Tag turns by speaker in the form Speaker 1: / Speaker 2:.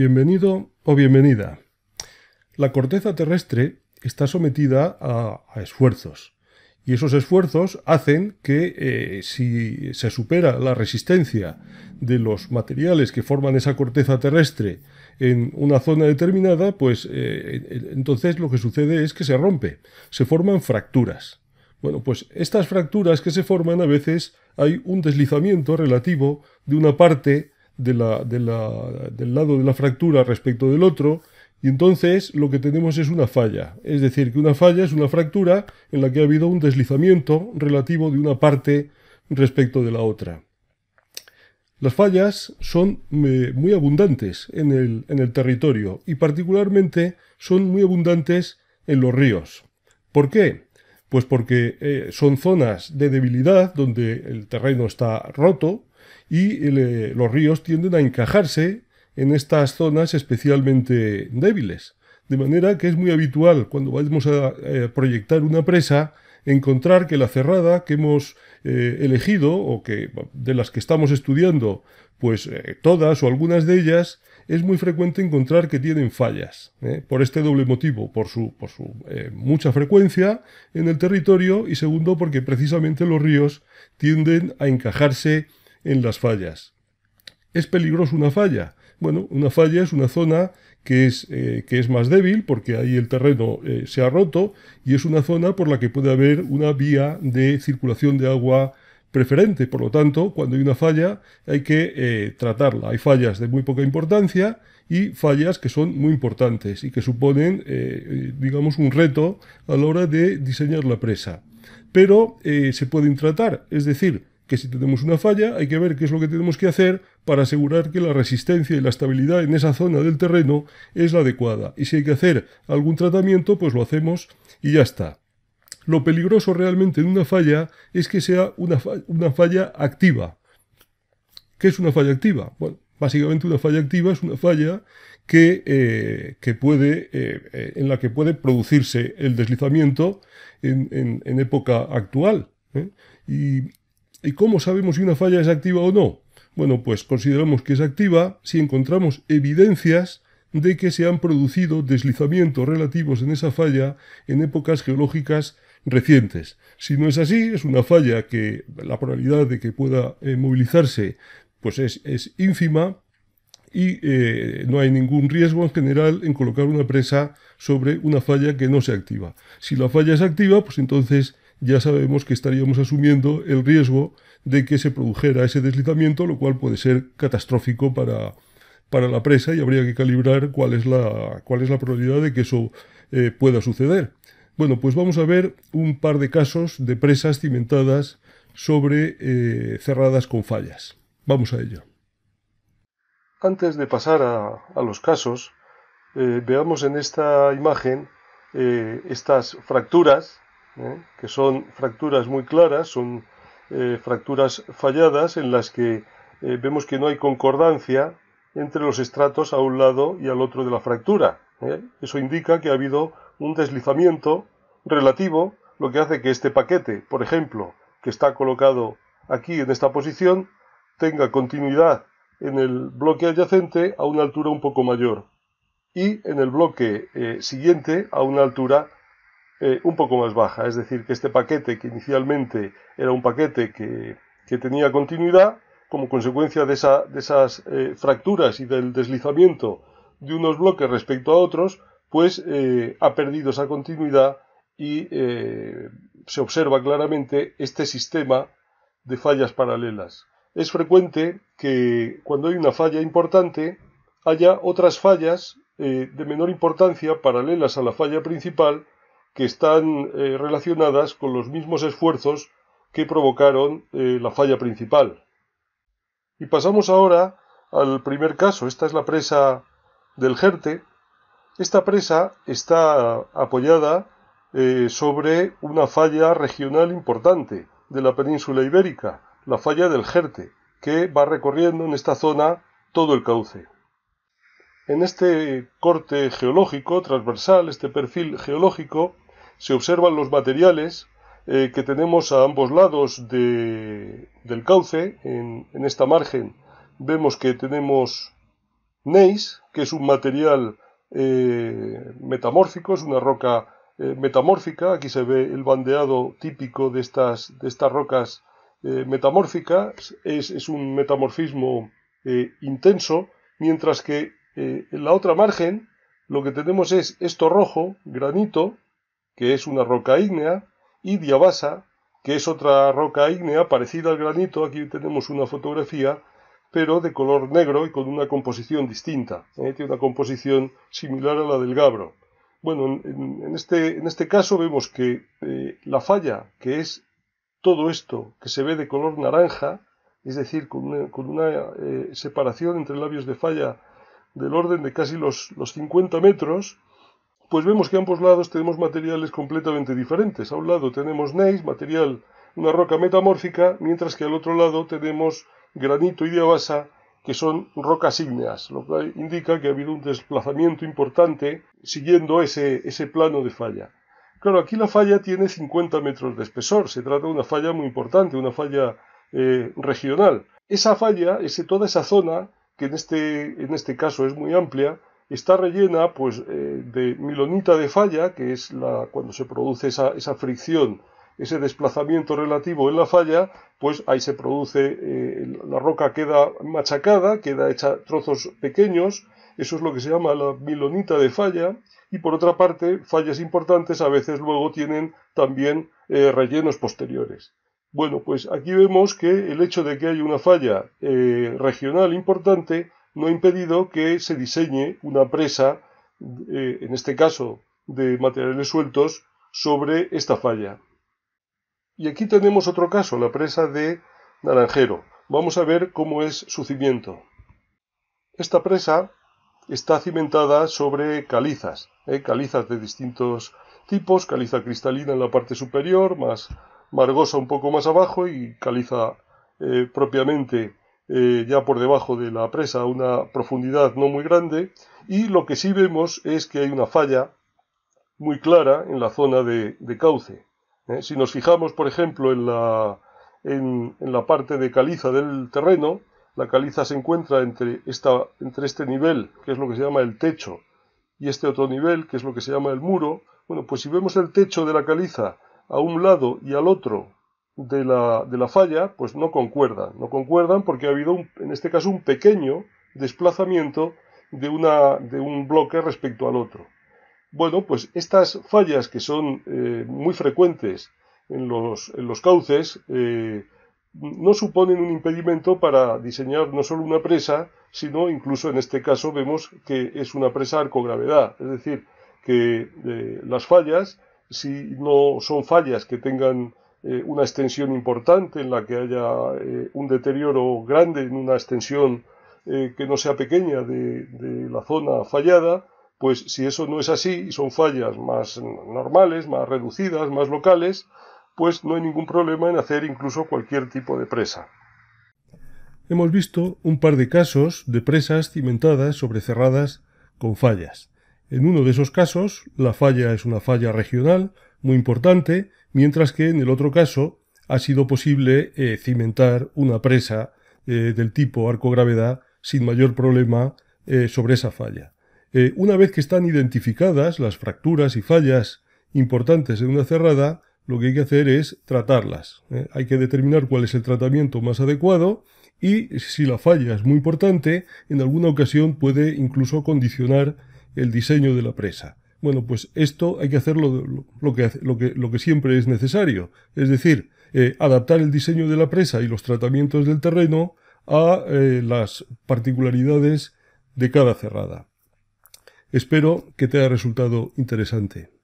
Speaker 1: Bienvenido o bienvenida. La corteza terrestre está sometida a, esfuerzos y esos esfuerzos hacen que eh, si se supera la resistencia de los materiales que forman esa corteza terrestre en una zona determinada, pues eh, entonces lo que sucede es que se rompe, se forman fracturas. Bueno, pues estas fracturas que se forman a veces hay un deslizamiento relativo de una parte del lado de la fractura respecto del otro, y entonces lo que tenemos es una falla. Es decir, que una falla es una fractura en la que ha habido un deslizamiento relativo de una parte respecto de la otra. Las fallas son muy abundantes en el, territorio y particularmente son muy abundantes en los ríos. ¿Por qué? Pues porque eh, son zonas de debilidad donde el terreno está roto, y eh, los ríos tienden a encajarse en estas zonas especialmente débiles. De manera que es muy habitual cuando vamos a eh, proyectar una presa encontrar que la cerrada que hemos eh, elegido o que de las que estamos estudiando, pues todas o algunas de ellas, es muy frecuente encontrar que tienen fallas, por este doble motivo, por su, por su mucha frecuencia en el territorio y segundo porque precisamente los ríos tienden a encajarse en las fallas. ¿Es peligroso una falla? Bueno, una falla es una zona que es, eh, que es más débil porque ahí el terreno eh, se ha roto y es una zona por la que puede haber una vía de circulación de agua preferente. Por lo tanto, cuando hay una falla hay que eh, tratarla. Hay fallas de muy poca importancia y fallas que son muy importantes y que suponen, digamos, un reto a la hora de diseñar la presa. Pero se pueden tratar, es decir, que si tenemos una falla hay que ver qué es lo que tenemos que hacer para asegurar que la resistencia y la estabilidad en esa zona del terreno es la adecuada. Y si hay que hacer algún tratamiento, pues lo hacemos y ya está. Lo peligroso realmente en una falla es que sea una, una falla activa. ¿Qué es una falla activa? Bueno, básicamente una falla activa es una falla que, eh, puede, eh, eh, en la que puede producirse el deslizamiento en, época actual. Y ¿Y cómo sabemos si una falla es activa o no? Bueno, pues consideramos que es activa si encontramos evidencias de que se han producido deslizamientos relativos en esa falla en épocas geológicas recientes. Si no es así, es una falla que la probabilidad de que pueda eh, movilizarse pues es, ínfima y eh, no hay ningún riesgo en general en colocar una presa sobre una falla que no se activa. Si la falla es activa, pues entonces ya sabemos que estaríamos asumiendo el riesgo de que se produjera ese deslizamiento, lo cual puede ser catastrófico para, la presa y habría que calibrar cuál es la, cuál es la probabilidad de que eso eh, pueda suceder. Bueno, pues vamos a ver un par de casos de presas cimentadas sobre eh, cerradas con fallas. Vamos a ello. Antes de pasar a, los casos, eh, veamos en esta imagen estas fracturas que son fracturas muy claras, son eh, fracturas falladas en las que eh, vemos que no hay concordancia entre los estratos a un lado y al otro de la fractura. ¿eh? Eso indica que ha habido un deslizamiento relativo, lo que hace que este paquete, por ejemplo, que está colocado aquí en esta posición, tenga continuidad en el bloque adyacente a una altura un poco mayor y en el bloque siguiente a una altura eh, un poco más baja. Es decir, que este paquete, que inicialmente era un paquete que, tenía continuidad, como consecuencia de, esas eh, fracturas y del deslizamiento de unos bloques respecto a otros, pues eh, ha perdido esa continuidad y se observa claramente este sistema de fallas paralelas. Es frecuente que cuando hay una falla importante haya otras fallas de menor importancia paralelas a la falla principal que están eh, relacionadas con los mismos esfuerzos que provocaron eh, la falla principal. Y pasamos ahora al primer caso. Esta es la presa del Jerte. Esta presa está apoyada eh, sobre una falla regional importante de la península ibérica, la falla del Jerte, que va recorriendo en esta zona todo el cauce. En este corte geológico transversal, este perfil geológico, se observan los materiales eh, que tenemos a ambos lados del cauce. En, esta margen vemos que tenemos neis, que es un material eh, metamórfico, es una roca eh, metamórfica. Aquí se ve el bandeado típico de estas, de estas rocas metamórficas. es, un metamorfismo intenso, mientras que eh, en la otra margen lo que tenemos es esto rojo, granito, que es una roca ígnea, y diabasa, que es otra roca ígnea parecida al granito. Aquí tenemos una fotografía, pero de color negro y con una composición distinta. ¿eh? Tiene una composición similar a la del gabro. Bueno, en, este, en este, caso vemos que eh, la falla, que es todo esto que se ve de color naranja, es decir, con una, separación entre labios de falla del orden de casi los, 50 metros, pues vemos que a ambos lados tenemos materiales completamente diferentes. A un lado tenemos neis, material, una roca metamórfica, mientras que al otro lado tenemos granito y diabasa, que son rocas ígneas, lo que indica que ha habido un desplazamiento importante siguiendo ese, ese plano de falla. Claro, aquí la falla tiene 50 metros de espesor, se trata de una falla muy importante, una falla eh, regional. Esa falla, ese, toda esa zona, que este, en este, caso es muy amplia, está rellena pues, eh, de milonita de falla, que es la, cuando se produce esa, fricción, ese desplazamiento relativo en la falla, pues ahí se produce, eh, la roca queda machacada, queda hecha trozos pequeños, eso es lo que se llama la milonita de falla, y por otra parte, fallas importantes a veces luego tienen también eh, rellenos posteriores. Bueno, pues aquí vemos que el hecho de que haya una falla eh, regional importante no ha impedido que se diseñe una presa, eh, en este caso de materiales sueltos, sobre esta falla. Y aquí tenemos otro caso, la presa de Naranjero. Vamos a ver cómo es su cimiento. Esta presa está cimentada sobre calizas, eh, calizas de distintos tipos, caliza cristalina en la parte superior, más margosa un poco más abajo y caliza eh, propiamente eh, ya por debajo de la presa a una profundidad no muy grande y lo que sí vemos es que hay una falla muy clara en la zona de, cauce. ¿eh? Si nos fijamos, por ejemplo, en la, en, la, parte de caliza del terreno, la caliza se encuentra entre, esta, entre este nivel, que es lo que se llama el techo, y este otro nivel, que es lo que se llama el muro. Bueno, pues si vemos el techo de la caliza a un lado y al otro de la, falla, pues no concuerdan. No concuerdan porque ha habido, en este caso, un pequeño desplazamiento de, una, de un bloque respecto al otro. Bueno, pues estas fallas que son eh, muy frecuentes en los, cauces eh, no suponen un impedimento para diseñar no solo una presa, sino incluso en este caso vemos que es una presa arcogravedad, es decir, que eh, las fallas si no son fallas que tengan eh, una extensión importante, en la que haya eh, un deterioro grande en una extensión eh, que no sea pequeña de, de, la zona fallada, pues si eso no es así y son fallas más normales, más reducidas, más locales, pues no hay ningún problema en hacer incluso cualquier tipo de presa. Hemos visto un par de casos de presas cimentadas sobrecerradas con fallas. En uno de esos casos, la falla es una falla regional muy importante, mientras que en el otro caso ha sido posible eh, cimentar una presa eh, del tipo arco-gravedad sin mayor problema eh, sobre esa falla. una vez que están identificadas las fracturas y fallas importantes en una cerrada, lo que hay que hacer es tratarlas. Hay que determinar cuál es el tratamiento más adecuado y si la falla es muy importante, en alguna ocasión puede incluso condicionar el diseño de la presa. Bueno, pues esto hay que hacerlo lo, que, siempre es necesario, es decir, eh, adaptar el diseño de la presa y los tratamientos del terreno a eh, las particularidades de cada cerrada. Espero que te haya resultado interesante.